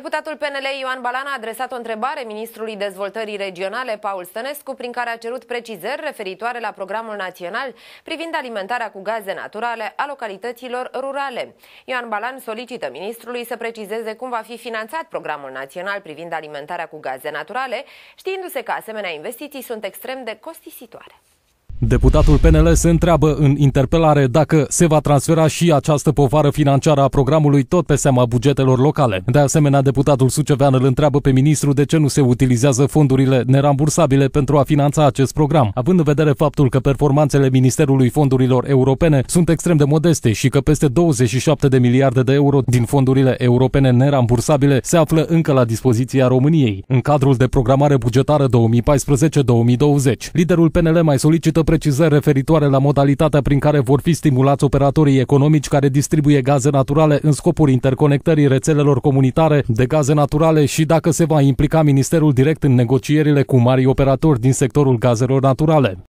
Deputatul PNL Ioan Balan a adresat o întrebare ministrului dezvoltării regionale Paul Stănescu prin care a cerut precizări referitoare la programul național privind alimentarea cu gaze naturale a localităților rurale. Ioan Balan solicită ministrului să precizeze cum va fi finanțat programul național privind alimentarea cu gaze naturale, știindu-se că asemenea investiții sunt extrem de costisitoare. Deputatul PNL se întreabă în interpelare dacă se va transfera și această povară financiară a programului tot pe seama bugetelor locale. De asemenea, deputatul sucevean îl întreabă pe ministru de ce nu se utilizează fondurile nerambursabile pentru a finanța acest program, având în vedere faptul că performanțele Ministerului Fondurilor Europene sunt extrem de modeste și că peste 27 de miliarde de euro din fondurile europene nerambursabile se află încă la dispoziția României. În cadrul de programare bugetară 2014-2020, liderul PNL mai solicită precizări referitoare la modalitatea prin care vor fi stimulați operatorii economici care distribuie gaze naturale în scopul interconectării rețelelor comunitare de gaze naturale și dacă se va implica Ministerul direct în negocierile cu mari operatori din sectorul gazelor naturale.